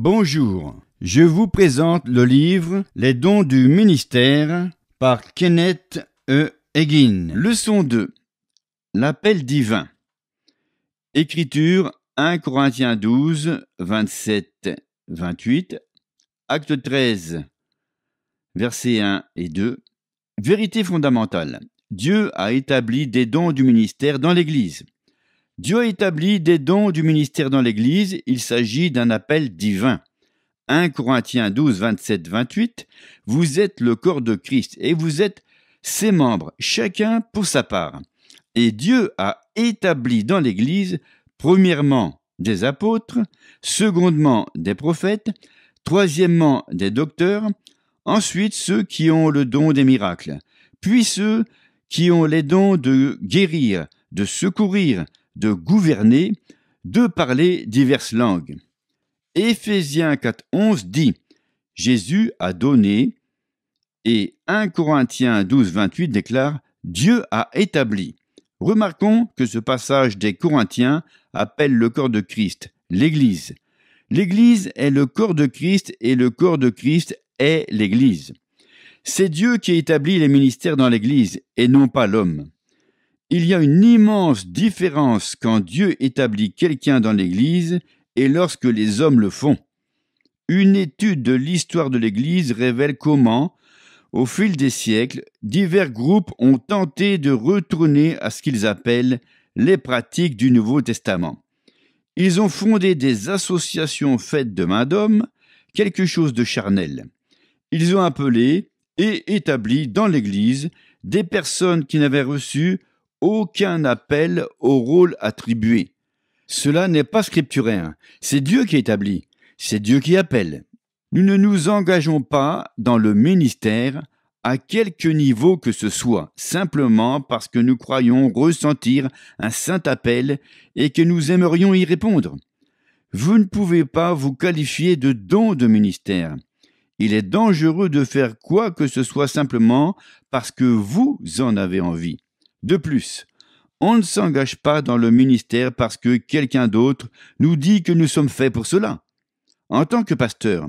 Bonjour, je vous présente le livre Les dons du ministère par Kenneth E. Egin. Leçon 2. L'appel divin. Écriture 1 Corinthiens 12, 27, 28. Acte 13, versets 1 et 2. Vérité fondamentale. Dieu a établi des dons du ministère dans l'Église. Dieu a établi des dons du ministère dans l'Église, il s'agit d'un appel divin. 1 Corinthiens 12, 27, 28, Vous êtes le corps de Christ et vous êtes ses membres, chacun pour sa part. Et Dieu a établi dans l'Église, premièrement, des apôtres, secondement, des prophètes, troisièmement, des docteurs, ensuite ceux qui ont le don des miracles, puis ceux qui ont les dons de guérir, de secourir, de gouverner, de parler diverses langues. Éphésiens 4.11 dit Jésus a donné et 1 Corinthiens 12.28 déclare Dieu a établi. Remarquons que ce passage des Corinthiens appelle le corps de Christ l'Église. L'Église est le corps de Christ et le corps de Christ est l'Église. C'est Dieu qui établit les ministères dans l'Église et non pas l'homme. Il y a une immense différence quand Dieu établit quelqu'un dans l'Église et lorsque les hommes le font. Une étude de l'histoire de l'Église révèle comment, au fil des siècles, divers groupes ont tenté de retourner à ce qu'ils appellent les pratiques du Nouveau Testament. Ils ont fondé des associations faites de main d'homme, quelque chose de charnel. Ils ont appelé et établi dans l'Église des personnes qui n'avaient reçu aucun appel au rôle attribué. Cela n'est pas scripturaire, c'est Dieu qui établit, c'est Dieu qui appelle. Nous ne nous engageons pas dans le ministère à quelque niveau que ce soit, simplement parce que nous croyons ressentir un saint appel et que nous aimerions y répondre. Vous ne pouvez pas vous qualifier de don de ministère. Il est dangereux de faire quoi que ce soit simplement parce que vous en avez envie. De plus, on ne s'engage pas dans le ministère parce que quelqu'un d'autre nous dit que nous sommes faits pour cela. En tant que pasteur,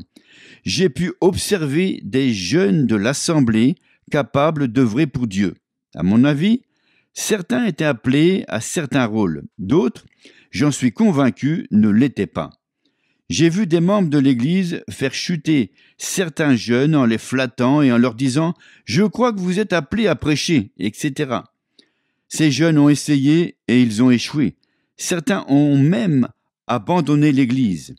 j'ai pu observer des jeunes de l'Assemblée capables d'œuvrer pour Dieu. À mon avis, certains étaient appelés à certains rôles, d'autres, j'en suis convaincu, ne l'étaient pas. J'ai vu des membres de l'Église faire chuter certains jeunes en les flattant et en leur disant ⁇ Je crois que vous êtes appelés à prêcher ⁇ etc. Ces jeunes ont essayé et ils ont échoué. Certains ont même abandonné l'Église.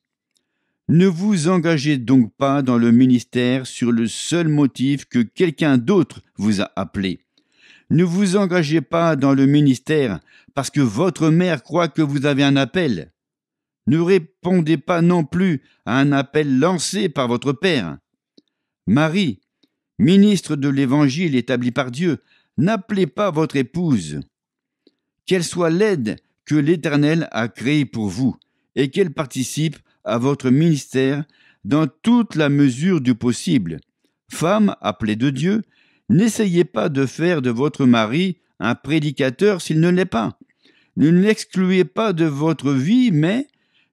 Ne vous engagez donc pas dans le ministère sur le seul motif que quelqu'un d'autre vous a appelé. Ne vous engagez pas dans le ministère parce que votre mère croit que vous avez un appel. Ne répondez pas non plus à un appel lancé par votre père. Marie, ministre de l'Évangile établi par Dieu, N'appelez pas votre épouse, qu'elle soit l'aide que l'Éternel a créée pour vous, et qu'elle participe à votre ministère dans toute la mesure du possible. Femme appelée de Dieu, n'essayez pas de faire de votre mari un prédicateur s'il ne l'est pas. Ne l'excluez pas de votre vie, mais,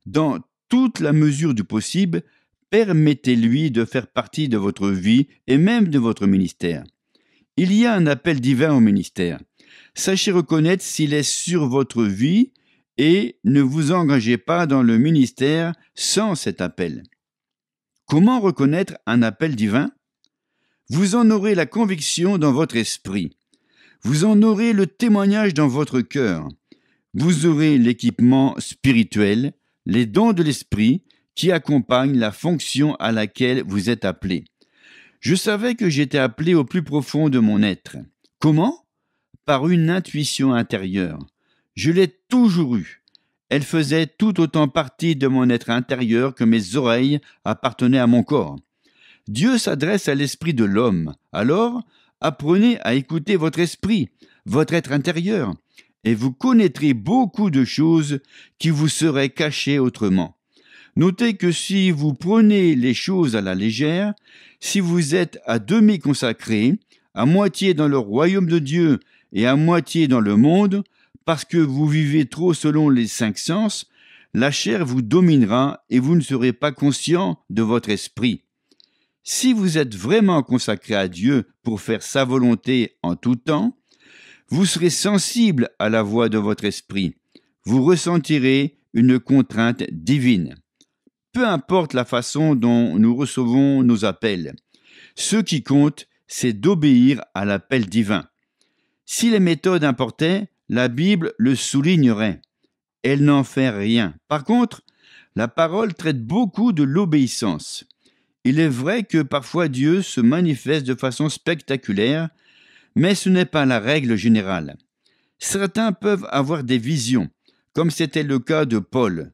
dans toute la mesure du possible, permettez-lui de faire partie de votre vie et même de votre ministère. Il y a un appel divin au ministère. Sachez reconnaître s'il est sur votre vie et ne vous engagez pas dans le ministère sans cet appel. Comment reconnaître un appel divin Vous en aurez la conviction dans votre esprit. Vous en aurez le témoignage dans votre cœur. Vous aurez l'équipement spirituel, les dons de l'esprit qui accompagnent la fonction à laquelle vous êtes appelé. Je savais que j'étais appelé au plus profond de mon être. Comment Par une intuition intérieure. Je l'ai toujours eue. Elle faisait tout autant partie de mon être intérieur que mes oreilles appartenaient à mon corps. Dieu s'adresse à l'esprit de l'homme. Alors, apprenez à écouter votre esprit, votre être intérieur, et vous connaîtrez beaucoup de choses qui vous seraient cachées autrement. Notez que si vous prenez les choses à la légère, si vous êtes à demi consacré, à moitié dans le royaume de Dieu et à moitié dans le monde, parce que vous vivez trop selon les cinq sens, la chair vous dominera et vous ne serez pas conscient de votre esprit. Si vous êtes vraiment consacré à Dieu pour faire sa volonté en tout temps, vous serez sensible à la voix de votre esprit. Vous ressentirez une contrainte divine peu importe la façon dont nous recevons nos appels. Ce qui compte, c'est d'obéir à l'appel divin. Si les méthodes importaient, la Bible le soulignerait. Elle n'en fait rien. Par contre, la parole traite beaucoup de l'obéissance. Il est vrai que parfois Dieu se manifeste de façon spectaculaire, mais ce n'est pas la règle générale. Certains peuvent avoir des visions, comme c'était le cas de Paul.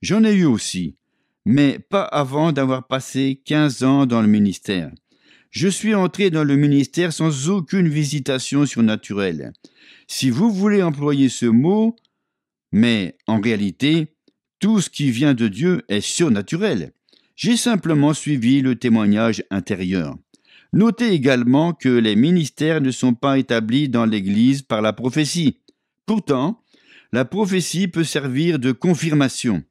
J'en ai eu aussi, mais pas avant d'avoir passé 15 ans dans le ministère. Je suis entré dans le ministère sans aucune visitation surnaturelle. Si vous voulez employer ce mot, mais en réalité, tout ce qui vient de Dieu est surnaturel. J'ai simplement suivi le témoignage intérieur. Notez également que les ministères ne sont pas établis dans l'Église par la prophétie. Pourtant, la prophétie peut servir de confirmation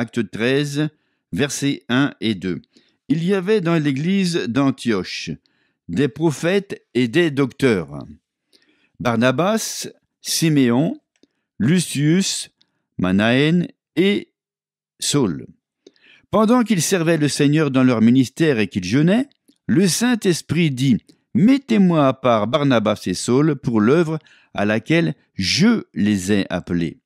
acte 13, versets 1 et 2. Il y avait dans l'église d'Antioche des prophètes et des docteurs. Barnabas, Siméon, Lucius, Manaen et Saul. Pendant qu'ils servaient le Seigneur dans leur ministère et qu'ils jeûnaient, le Saint-Esprit dit Mettez-moi à part Barnabas et Saul pour l'œuvre à laquelle je les ai appelés.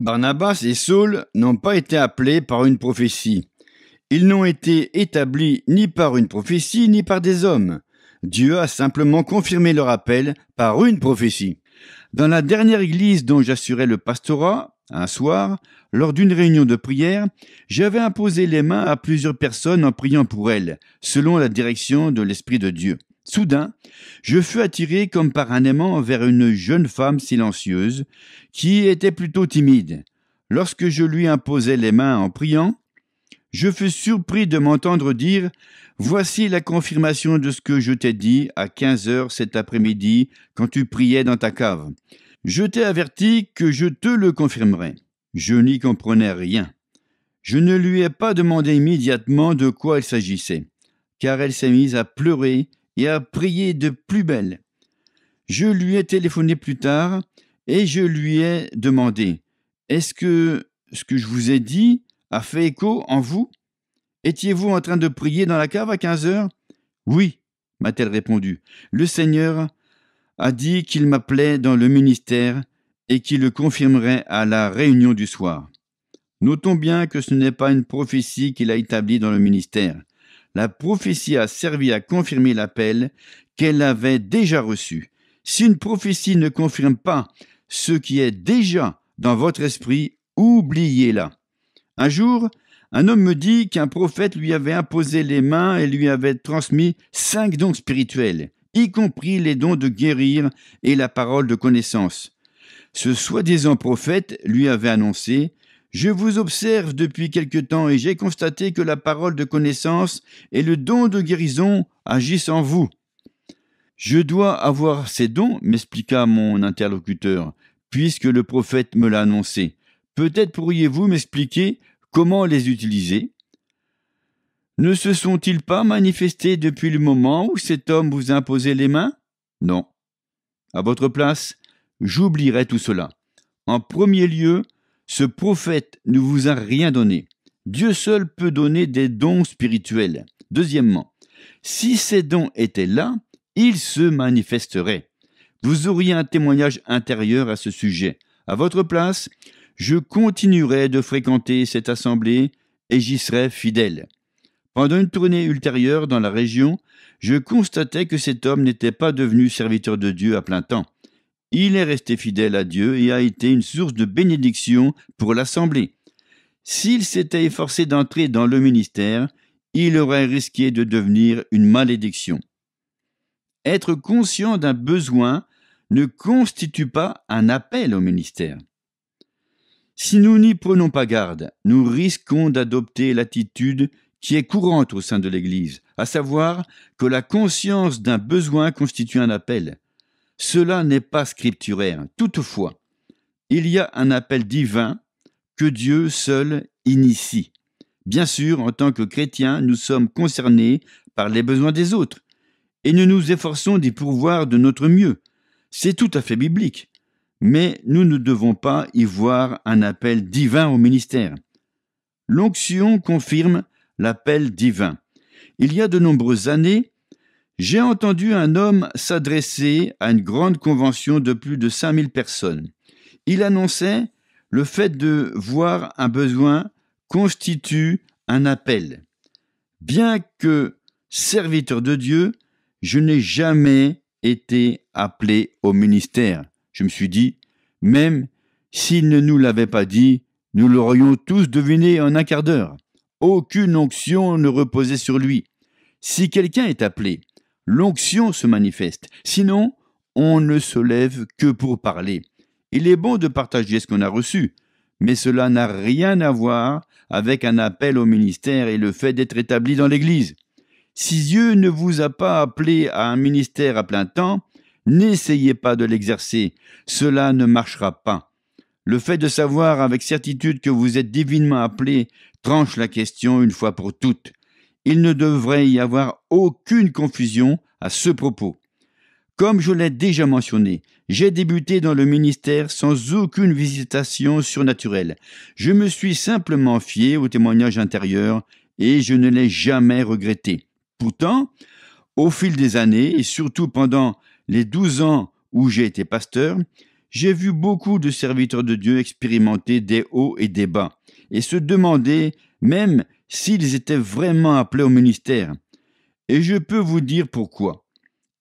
Barnabas et Saul n'ont pas été appelés par une prophétie. Ils n'ont été établis ni par une prophétie ni par des hommes. Dieu a simplement confirmé leur appel par une prophétie. Dans la dernière église dont j'assurais le pastorat, un soir, lors d'une réunion de prière, j'avais imposé les mains à plusieurs personnes en priant pour elles, selon la direction de l'Esprit de Dieu. Soudain, je fus attiré comme par un aimant vers une jeune femme silencieuse, qui était plutôt timide. Lorsque je lui imposai les mains en priant, je fus surpris de m'entendre dire Voici la confirmation de ce que je t'ai dit à quinze heures cet après-midi quand tu priais dans ta cave. Je t'ai averti que je te le confirmerai. Je n'y comprenais rien. Je ne lui ai pas demandé immédiatement de quoi il s'agissait, car elle s'est mise à pleurer et a prié de plus belle. Je lui ai téléphoné plus tard et je lui ai demandé Est-ce que ce que je vous ai dit a fait écho en vous Étiez-vous en train de prier dans la cave à 15 heures Oui, m'a-t-elle répondu. Le Seigneur a dit qu'il m'appelait dans le ministère et qu'il le confirmerait à la réunion du soir. Notons bien que ce n'est pas une prophétie qu'il a établie dans le ministère la prophétie a servi à confirmer l'appel qu'elle avait déjà reçu. Si une prophétie ne confirme pas ce qui est déjà dans votre esprit, oubliez-la. Un jour, un homme me dit qu'un prophète lui avait imposé les mains et lui avait transmis cinq dons spirituels, y compris les dons de guérir et la parole de connaissance. Ce soi-disant prophète lui avait annoncé je vous observe depuis quelque temps et j'ai constaté que la parole de connaissance et le don de guérison agissent en vous. Je dois avoir ces dons, m'expliqua mon interlocuteur, puisque le prophète me l'a annoncé. Peut-être pourriez-vous m'expliquer comment les utiliser Ne se sont-ils pas manifestés depuis le moment où cet homme vous a imposé les mains Non. À votre place, j'oublierai tout cela. En premier lieu, ce prophète ne vous a rien donné. Dieu seul peut donner des dons spirituels. Deuxièmement, si ces dons étaient là, ils se manifesteraient. Vous auriez un témoignage intérieur à ce sujet. À votre place, je continuerai de fréquenter cette assemblée et j'y serai fidèle. Pendant une tournée ultérieure dans la région, je constatais que cet homme n'était pas devenu serviteur de Dieu à plein temps. Il est resté fidèle à Dieu et a été une source de bénédiction pour l'Assemblée. S'il s'était efforcé d'entrer dans le ministère, il aurait risqué de devenir une malédiction. Être conscient d'un besoin ne constitue pas un appel au ministère. Si nous n'y prenons pas garde, nous risquons d'adopter l'attitude qui est courante au sein de l'Église, à savoir que la conscience d'un besoin constitue un appel. Cela n'est pas scripturaire. Toutefois, il y a un appel divin que Dieu seul initie. Bien sûr, en tant que chrétiens, nous sommes concernés par les besoins des autres, et nous nous efforçons d'y pourvoir de notre mieux. C'est tout à fait biblique, mais nous ne devons pas y voir un appel divin au ministère. L'onction confirme l'appel divin. Il y a de nombreuses années, j'ai entendu un homme s'adresser à une grande convention de plus de 5000 personnes. Il annonçait le fait de voir un besoin constitue un appel. Bien que serviteur de Dieu, je n'ai jamais été appelé au ministère. Je me suis dit, même s'il ne nous l'avait pas dit, nous l'aurions tous deviné en un quart d'heure. Aucune onction ne reposait sur lui. Si quelqu'un est appelé, l'onction se manifeste. Sinon, on ne se lève que pour parler. Il est bon de partager ce qu'on a reçu, mais cela n'a rien à voir avec un appel au ministère et le fait d'être établi dans l'Église. Si Dieu ne vous a pas appelé à un ministère à plein temps, n'essayez pas de l'exercer, cela ne marchera pas. Le fait de savoir avec certitude que vous êtes divinement appelé tranche la question une fois pour toutes il ne devrait y avoir aucune confusion à ce propos. Comme je l'ai déjà mentionné, j'ai débuté dans le ministère sans aucune visitation surnaturelle. Je me suis simplement fié au témoignage intérieur et je ne l'ai jamais regretté. Pourtant, au fil des années, et surtout pendant les douze ans où j'ai été pasteur, j'ai vu beaucoup de serviteurs de Dieu expérimenter des hauts et des bas, et se demander même s'ils étaient vraiment appelés au ministère. Et je peux vous dire pourquoi.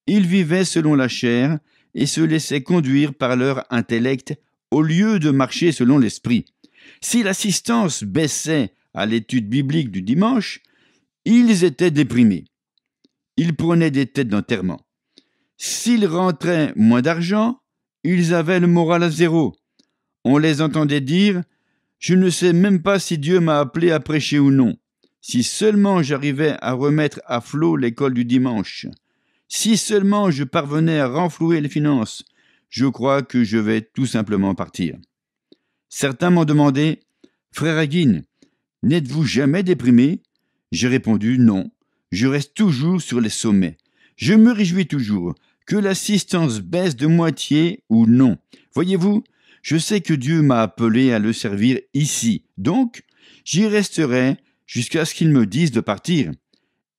Ils vivaient selon la chair et se laissaient conduire par leur intellect au lieu de marcher selon l'esprit. Si l'assistance baissait à l'étude biblique du dimanche, ils étaient déprimés. Ils prenaient des têtes d'enterrement. S'ils rentraient moins d'argent, ils avaient le moral à zéro. On les entendait dire je ne sais même pas si Dieu m'a appelé à prêcher ou non. Si seulement j'arrivais à remettre à flot l'école du dimanche. Si seulement je parvenais à renflouer les finances. Je crois que je vais tout simplement partir. Certains m'ont demandé Frère Aguin, n'êtes-vous jamais déprimé J'ai répondu Non. Je reste toujours sur les sommets. Je me réjouis toujours que l'assistance baisse de moitié ou non. Voyez-vous, je sais que Dieu m'a appelé à le servir ici, donc j'y resterai jusqu'à ce qu'il me dise de partir.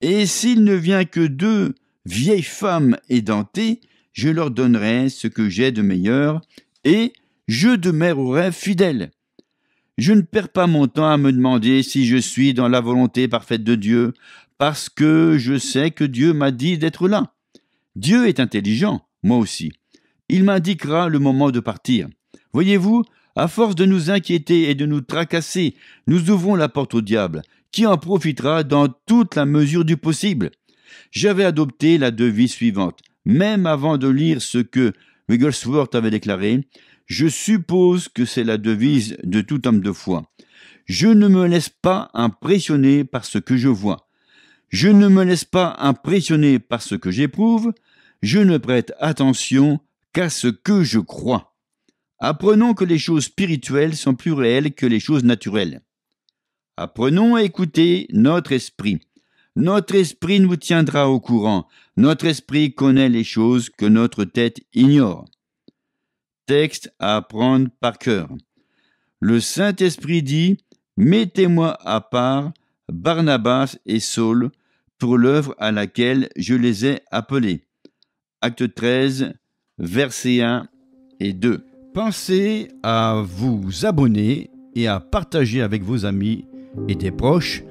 Et s'il ne vient que deux vieilles femmes édentées, je leur donnerai ce que j'ai de meilleur, et je demeurerai fidèle. Je ne perds pas mon temps à me demander si je suis dans la volonté parfaite de Dieu, parce que je sais que Dieu m'a dit d'être là. Dieu est intelligent, moi aussi. Il m'indiquera le moment de partir. Voyez-vous, à force de nous inquiéter et de nous tracasser, nous ouvrons la porte au diable, qui en profitera dans toute la mesure du possible. J'avais adopté la devise suivante, même avant de lire ce que Wigglesworth avait déclaré, je suppose que c'est la devise de tout homme de foi. Je ne me laisse pas impressionner par ce que je vois. Je ne me laisse pas impressionner par ce que j'éprouve. Je ne prête attention qu'à ce que je crois. Apprenons que les choses spirituelles sont plus réelles que les choses naturelles. Apprenons à écouter notre esprit. Notre esprit nous tiendra au courant. Notre esprit connaît les choses que notre tête ignore. Texte à apprendre par cœur. Le Saint-Esprit dit Mettez-moi à part Barnabas et Saul pour l'œuvre à laquelle je les ai appelés. Acte 13, versets 1 et 2. Pensez à vous abonner et à partager avec vos amis et des proches